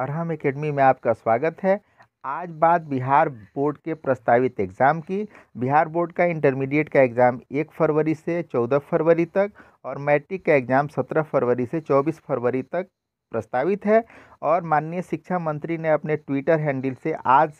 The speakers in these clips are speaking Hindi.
अरहम एकेडमी में आपका स्वागत है आज बात बिहार बोर्ड के प्रस्तावित एग्ज़ाम की बिहार बोर्ड का इंटरमीडिएट का एग्ज़ाम एक फरवरी से चौदह फरवरी तक और मैट्रिक का एग्ज़ाम सत्रह फरवरी से चौबीस फरवरी तक प्रस्तावित है और माननीय शिक्षा मंत्री ने अपने ट्विटर हैंडल से आज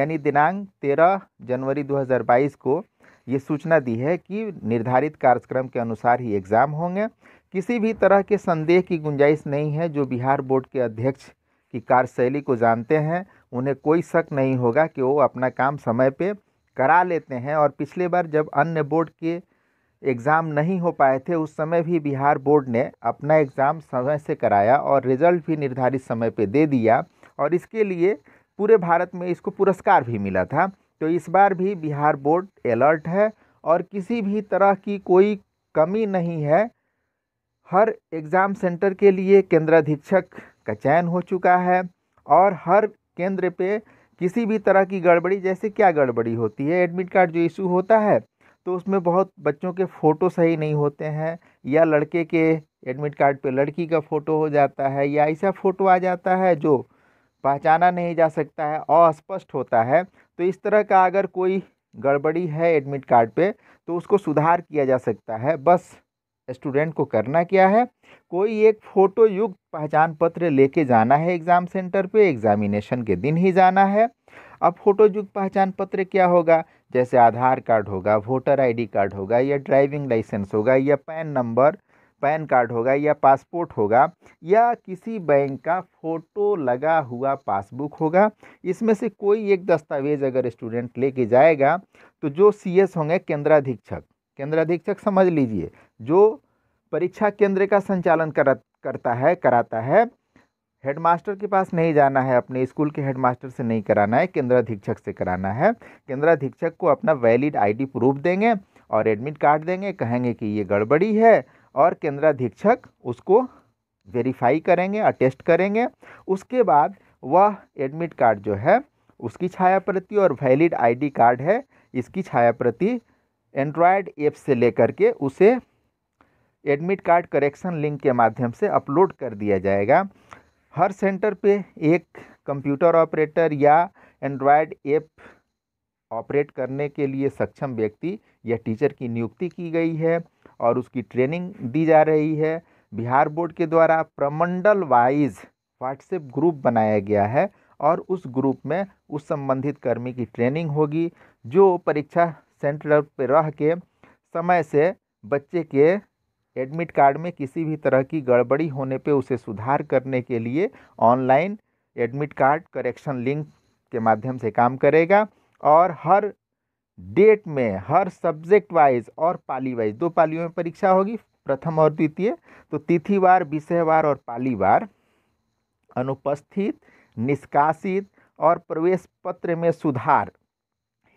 यानी दिनांक तेरह जनवरी 2022 को ये सूचना दी है कि निर्धारित कार्यक्रम के अनुसार ही एग्ज़ाम होंगे किसी भी तरह के संदेह की गुंजाइश नहीं है जो बिहार बोर्ड के अध्यक्ष की कार्यशैली को जानते हैं उन्हें कोई शक नहीं होगा कि वो अपना काम समय पे करा लेते हैं और पिछले बार जब अन्य बोर्ड के एग्ज़ाम नहीं हो पाए थे उस समय भी बिहार बोर्ड ने अपना एग्ज़ाम समय से कराया और रिज़ल्ट भी निर्धारित समय पे दे दिया और इसके लिए पूरे भारत में इसको पुरस्कार भी मिला था तो इस बार भी बिहार बोर्ड अलर्ट है और किसी भी तरह की कोई कमी नहीं है हर एग्ज़ाम सेंटर के लिए केंद्राधीक्षक का चयन हो चुका है और हर केंद्र पे किसी भी तरह की गड़बड़ी जैसे क्या गड़बड़ी होती है एडमिट कार्ड जो इशू होता है तो उसमें बहुत बच्चों के फ़ोटो सही नहीं होते हैं या लड़के के एडमिट कार्ड पे लड़की का फ़ोटो हो जाता है या ऐसा फ़ोटो आ जाता है जो पहचाना नहीं जा सकता है अस्पष्ट होता है तो इस तरह का अगर कोई गड़बड़ी है एडमिट कार्ड पे तो उसको सुधार किया जा सकता है बस स्टूडेंट को करना क्या है कोई एक फ़ोटो युक्त पहचान पत्र लेके जाना है एग्ज़ाम सेंटर पे एग्ज़ामिनेशन के दिन ही जाना है अब फ़ोटो युक्त पहचान पत्र क्या होगा जैसे आधार कार्ड होगा वोटर आईडी कार्ड होगा या ड्राइविंग लाइसेंस होगा या पैन नंबर पैन कार्ड होगा या पासपोर्ट होगा या किसी बैंक का फ़ोटो लगा हुआ पासबुक होगा इसमें से कोई एक दस्तावेज़ अगर स्टूडेंट लेके जाएगा तो जो सीएस होंगे केंद्राधीक्षक केंद्र अधीक्षक समझ लीजिए जो परीक्षा केंद्र का संचालन कर करता है कराता है हेडमास्टर के पास नहीं जाना है अपने स्कूल के हेडमास्टर से नहीं कराना है केंद्र अधीक्षक से कराना है केंद्र अधीक्षक को अपना वैलिड आईडी प्रूफ देंगे और एडमिट कार्ड देंगे कहेंगे कि ये गड़बड़ी है और केंद्र अधीक्षक उसको वेरीफाई करेंगे अटेस्ट करेंगे उसके बाद वह एडमिट कार्ड जो है उसकी छाया प्रति और वैलिड आईडी कार्ड है इसकी छाया प्रति एंड्रॉयड ऐप से लेकर के उसे एडमिट कार्ड करेक्शन लिंक के माध्यम से अपलोड कर दिया जाएगा हर सेंटर पे एक कंप्यूटर ऑपरेटर या एंड्रॉयड ऐप ऑपरेट करने के लिए सक्षम व्यक्ति या टीचर की नियुक्ति की गई है और उसकी ट्रेनिंग दी जा रही है बिहार बोर्ड के द्वारा प्रमंडल वाइज व्हाट्सएप ग्रुप बनाया गया है और उस ग्रुप में उस संबंधित कर्मी की ट्रेनिंग होगी जो परीक्षा सेंटर पर रह के समय से बच्चे के एडमिट कार्ड में किसी भी तरह की गड़बड़ी होने पे उसे सुधार करने के लिए online admit card correction link के माध्यम से काम करेगा और हर डेट में हर सब्जेक्ट वाइज और पाली वाइज दो पालियों में परीक्षा होगी प्रथम और द्वितीय तो तिथिवार विषयवार और पालीवार अनुपस्थित निष्कासित और प्रवेश पत्र में सुधार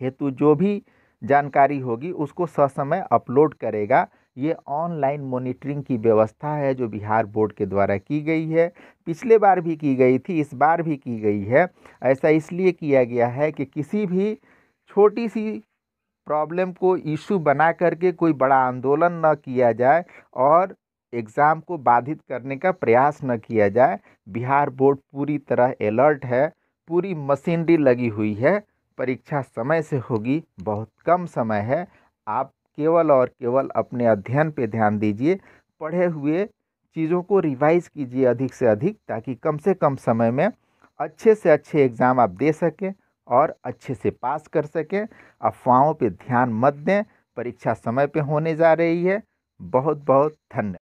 हेतु जो भी जानकारी होगी उसको ससमय अपलोड करेगा ये ऑनलाइन मॉनिटरिंग की व्यवस्था है जो बिहार बोर्ड के द्वारा की गई है पिछले बार भी की गई थी इस बार भी की गई है ऐसा इसलिए किया गया है कि किसी भी छोटी सी प्रॉब्लम को इशू बना करके कोई बड़ा आंदोलन न किया जाए और एग्ज़ाम को बाधित करने का प्रयास न किया जाए बिहार बोर्ड पूरी तरह अलर्ट है पूरी मशीनरी लगी हुई है परीक्षा समय से होगी बहुत कम समय है आप केवल और केवल अपने अध्ययन पे ध्यान दीजिए पढ़े हुए चीज़ों को रिवाइज कीजिए अधिक से अधिक ताकि कम से कम समय में अच्छे से अच्छे एग्ज़ाम आप दे सकें और अच्छे से पास कर सकें अफवाहों पे ध्यान मत दें परीक्षा समय पे होने जा रही है बहुत बहुत धन्यवाद